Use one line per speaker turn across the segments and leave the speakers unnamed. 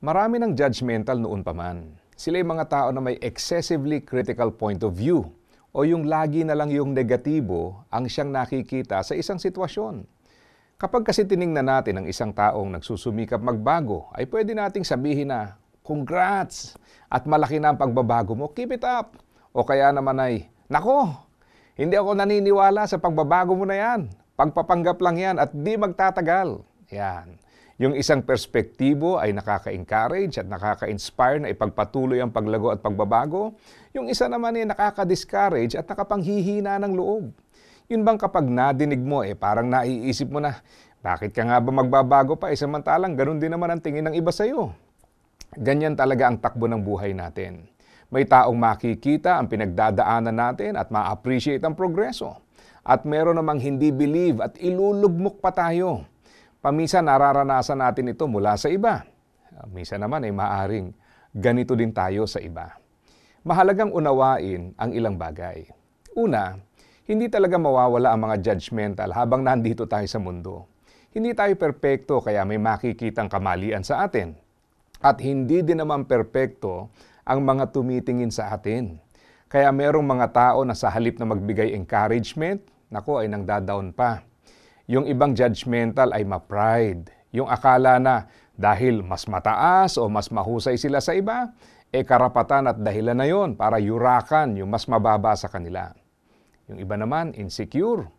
Marami ng judgmental noon pa man. Sila yung mga tao na may excessively critical point of view o yung lagi na lang yung negatibo ang siyang nakikita sa isang sitwasyon. Kapag kasi tiningnan natin ang isang taong nagsusumikap magbago, ay pwede nating sabihin na, Congrats! At malaki na ang pagbabago mo, keep it up! O kaya naman ay, Nako! Hindi ako naniniwala sa pagbabago mo na yan. Pagpapanggap lang yan at di magtatagal. Yan. Yung isang perspektibo ay nakaka-encourage at nakaka-inspire na ipagpatuloy ang paglago at pagbabago. Yung isa naman ay nakaka-discourage at nakapanghihina ng loob. Yun bang kapag nadinig mo, eh parang naiisip mo na, bakit ka nga ba magbabago pa? Eh samantalang ganun din naman ang tingin ng iba sa'yo. Ganyan talaga ang takbo ng buhay natin. May taong makikita ang pinagdadaanan natin at ma-appreciate ang progreso. At meron namang hindi believe at ilulugmok pa tayo. Paminsan nararanasan natin ito mula sa iba. Minsan naman ay eh, maaring ganito din tayo sa iba. Mahalagang unawain ang ilang bagay. Una, hindi talaga mawawala ang mga judgmental habang nandito tayo sa mundo. Hindi tayo perpekto kaya may makikitang kamalian sa atin. At hindi din naman perpekto ang mga tumitingin sa atin. Kaya merong mga tao na sa halip na magbigay encouragement, nako ay nang down pa yung ibang judgmental ay ma-pride. Yung akala na dahil mas mataas o mas mahusay sila sa iba, e eh karapatan at dahilan na yon para yurakan yung mas mababa sa kanila. Yung iba naman, insecure.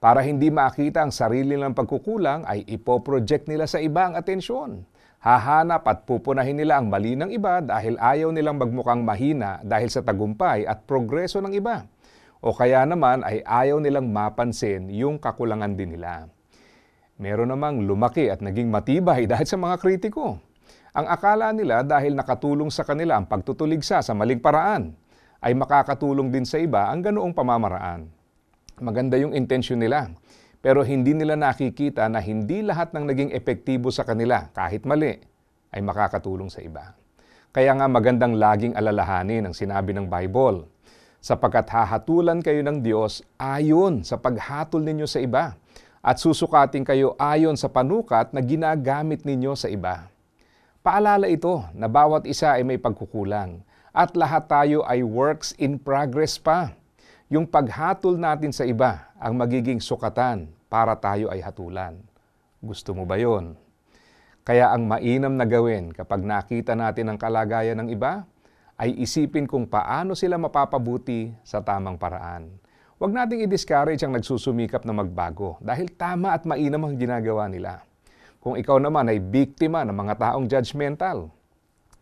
Para hindi makita ang sarili nilang pagkukulang ay ipoproject nila sa iba ang atensyon. Hahanap at pupunahin nila ang mali ng iba dahil ayaw nilang magmukhang mahina dahil sa tagumpay at progreso ng iba o kaya naman ay ayaw nilang mapansin yung kakulangan din nila. Meron namang lumaki at naging matibay dahil sa mga kritiko. Ang akala nila dahil nakatulong sa kanila ang pagtutuligsa sa maling paraan ay makakatulong din sa iba ang ganoong pamamaraan. Maganda yung intensyon nila, pero hindi nila nakikita na hindi lahat ng naging epektibo sa kanila, kahit mali, ay makakatulong sa iba. Kaya nga magandang laging alalahanin ang sinabi ng Bible sapagkat hahatulan kayo ng Diyos ayon sa paghatol ninyo sa iba at susukatin kayo ayon sa panukat na ginagamit ninyo sa iba. Paalala ito na bawat isa ay may pagkukulang at lahat tayo ay works in progress pa. Yung paghatol natin sa iba ang magiging sukatan para tayo ay hatulan. Gusto mo ba yon? Kaya ang mainam na gawin kapag nakita natin ang kalagayan ng iba, ay isipin kung paano sila mapapabuti sa tamang paraan. Huwag nating i-discourage ang nagsusumikap na magbago dahil tama at mainam ang ginagawa nila. Kung ikaw naman ay biktima ng mga taong judgmental,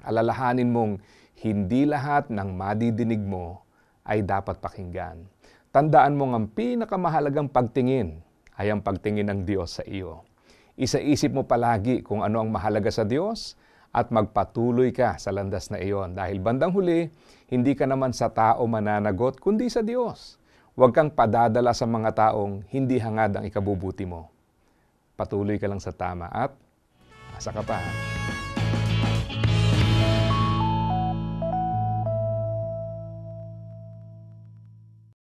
alalahanin mong hindi lahat ng madidinig mo ay dapat pakinggan. Tandaan mong ang pinakamahalagang pagtingin ay ang pagtingin ng Diyos sa iyo. Isaisip mo palagi kung ano ang mahalaga sa Diyos at magpatuloy ka sa landas na iyon dahil bandang huli, hindi ka naman sa tao mananagot kundi sa Diyos. Huwag kang padadala sa mga taong hindi hangad ang ikabubuti mo. Patuloy ka lang sa tama at asa ka pa.